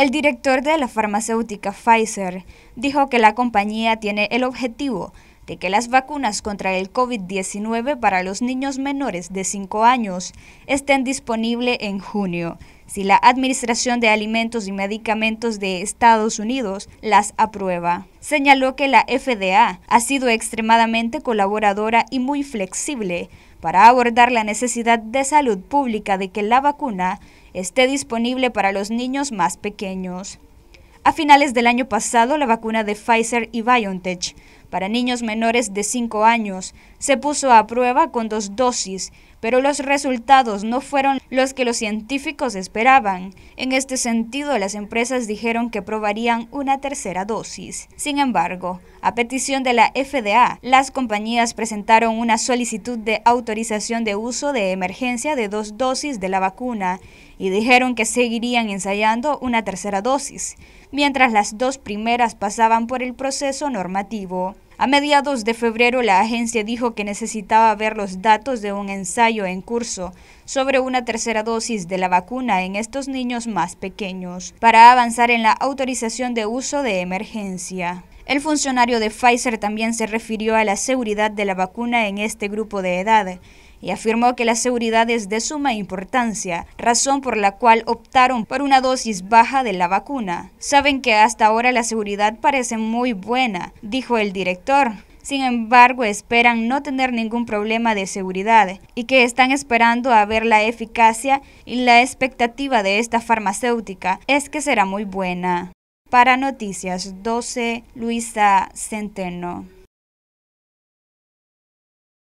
El director de la farmacéutica Pfizer dijo que la compañía tiene el objetivo de que las vacunas contra el COVID-19 para los niños menores de 5 años estén disponibles en junio, si la Administración de Alimentos y Medicamentos de Estados Unidos las aprueba. Señaló que la FDA ha sido extremadamente colaboradora y muy flexible para abordar la necesidad de salud pública de que la vacuna esté disponible para los niños más pequeños. A finales del año pasado, la vacuna de Pfizer y BioNTech para niños menores de 5 años, se puso a prueba con dos dosis, pero los resultados no fueron los que los científicos esperaban. En este sentido, las empresas dijeron que probarían una tercera dosis. Sin embargo, a petición de la FDA, las compañías presentaron una solicitud de autorización de uso de emergencia de dos dosis de la vacuna y dijeron que seguirían ensayando una tercera dosis, mientras las dos primeras pasaban por el proceso normativo. A mediados de febrero, la agencia dijo que necesitaba ver los datos de un ensayo en curso sobre una tercera dosis de la vacuna en estos niños más pequeños para avanzar en la autorización de uso de emergencia. El funcionario de Pfizer también se refirió a la seguridad de la vacuna en este grupo de edad y afirmó que la seguridad es de suma importancia, razón por la cual optaron por una dosis baja de la vacuna. Saben que hasta ahora la seguridad parece muy buena, dijo el director. Sin embargo, esperan no tener ningún problema de seguridad y que están esperando a ver la eficacia y la expectativa de esta farmacéutica es que será muy buena. Para Noticias 12, Luisa Centeno.